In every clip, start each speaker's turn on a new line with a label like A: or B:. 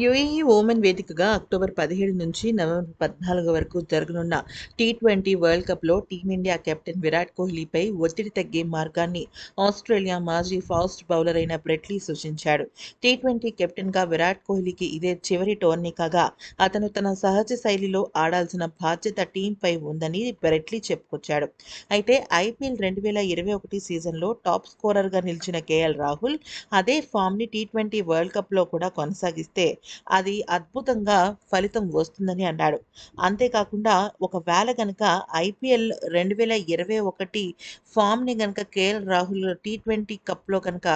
A: UAE ఓమెన్ వేదికగా October పదిహేడు నుంచి నవంబర్ పద్నాలుగు వరకు జరగనున్న టీ ట్వంటీ వరల్డ్ కప్లో టీమిండియా కెప్టెన్ విరాట్ కోహ్లీపై ఒత్తిడి తగ్గే మార్గాన్ని ఆస్ట్రేలియా మాజీ ఫాస్ట్ బౌలర్ అయిన బ్రెట్లీ సూచించాడు టీ ట్వంటీ కెప్టెన్గా విరాట్ కోహ్లీకి ఇదే చివరి టోర్నీ కాగా అతను తన సహజ శైలిలో ఆడాల్సిన బాధ్యత టీంపై ఉందని బ్రెట్లీ చెప్పుకొచ్చాడు అయితే ఐపీఎల్ రెండు వేల ఇరవై ఒకటి సీజన్లో టాప్ స్కోరర్గా నిలిచిన కేఎల్ రాహుల్ అదే ఫామ్ని టీ ట్వంటీ వరల్డ్ కప్లో కూడా కొనసాగిస్తే అది అద్భుతంగా ఫలితం వస్తుందని అన్నాడు అంతేకాకుండా ఒకవేళ కనుక ఐపీఎల్ రెండు వేల ఇరవై ఒకటి ఫామ్ని కనుక కేఎల్ రాహుల్ టీ ట్వంటీ కప్లో కనుక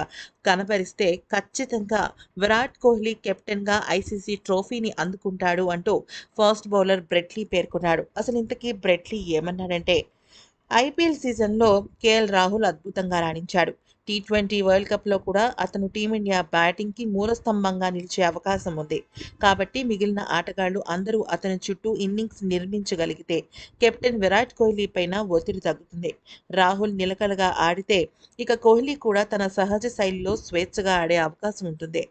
A: కనబరిస్తే ఖచ్చితంగా విరాట్ కోహ్లీ కెప్టెన్గా ఐసీసీ ట్రోఫీని అందుకుంటాడు అంటూ ఫాస్ట్ బౌలర్ బ్రెట్లీ పేర్కొన్నాడు అసలు ఇంతకీ బ్రెట్లీ ఏమన్నాడంటే ఐపీఎల్ సీజన్లో కేఎల్ రాహుల్ అద్భుతంగా రాణించాడు టీ ట్వంటీ వరల్డ్ కప్లో కూడా అతను టీమిండియా బ్యాటింగ్కి మూలస్తంభంగా నిలిచే అవకాశం ఉంది కాబట్టి మిగిలిన ఆటగాళ్లు అందరూ అతని చుట్టూ ఇన్నింగ్స్ నిర్మించగలిగితే కెప్టెన్ విరాట్ కోహ్లీ పైన ఒత్తిడి తగ్గుతుంది రాహుల్ నిలకలగా ఆడితే ఇక కోహ్లీ కూడా తన సహజ శైలిలో స్వేచ్ఛగా ఆడే అవకాశం ఉంటుంది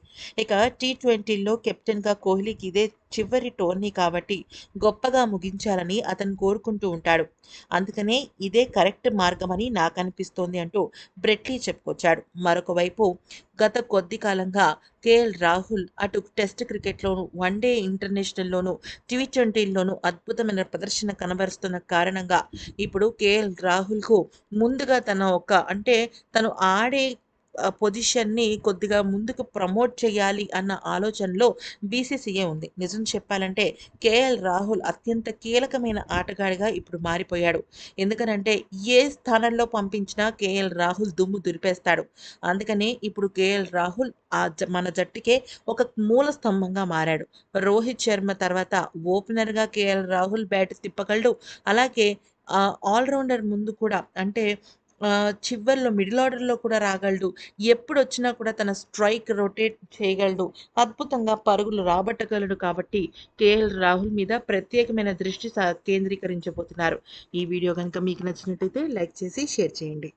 A: ఇక టీ ట్వంటీలో కెప్టెన్గా కోహ్లీకి ఇదే చివరి టోర్నీ కాబట్టి గొప్పగా ముగించాలని అతను కోరుకుంటూ ఉంటాడు అందుకనే ఇదే కరెక్ట్ మార్గమని నాకు అనిపిస్తోంది అంటూ బ్రెట్లీ చెప్పుకొచ్చాడు మరొక వైపు గత కొద్ది కాలంగా కేఎల్ రాహుల్ అటు టెస్ట్ క్రికెట్లోనూ వన్డే ఇంటర్నేషనల్లోనూ టీవీ ట్వంటీల్లోనూ అద్భుతమైన ప్రదర్శన కనబరుస్తున్న కారణంగా ఇప్పుడు కేఎల్ రాహుల్కు ముందుగా తన ఒక అంటే తను ఆడే పొజిషన్ని కొద్దిగా ముందుకు ప్రమోట్ చేయాలి అన్న ఆలోచనలో బీసీసీఏ ఉంది నిజం చెప్పాలంటే కేఎల్ రాహుల్ అత్యంత కీలకమైన ఆటగాడిగా ఇప్పుడు మారిపోయాడు ఎందుకనంటే ఏ స్థానంలో పంపించినా కేఎల్ రాహుల్ దుమ్ము దురిపేస్తాడు అందుకనే ఇప్పుడు కేఎల్ రాహుల్ ఆ మన జట్టుకే ఒక మూల స్తంభంగా మారాడు రోహిత్ శర్మ తర్వాత ఓపెనర్గా కేఎల్ రాహుల్ బ్యాట్ తిప్పగలడు అలాగే ఆల్రౌండర్ ముందు కూడా అంటే చివర్లో మిడిల్ ఆర్డర్లో కూడా రాగలడు ఎప్పుడు వచ్చినా కూడా తన స్ట్రైక్ రొటేట్ చేయగలడు అద్భుతంగా పరుగులు రాబట్టగలడు కాబట్టి కేఎల్ రాహుల్ మీద ప్రత్యేకమైన దృష్టి కేంద్రీకరించబోతున్నారు ఈ వీడియో కనుక మీకు నచ్చినట్టయితే లైక్ చేసి షేర్ చేయండి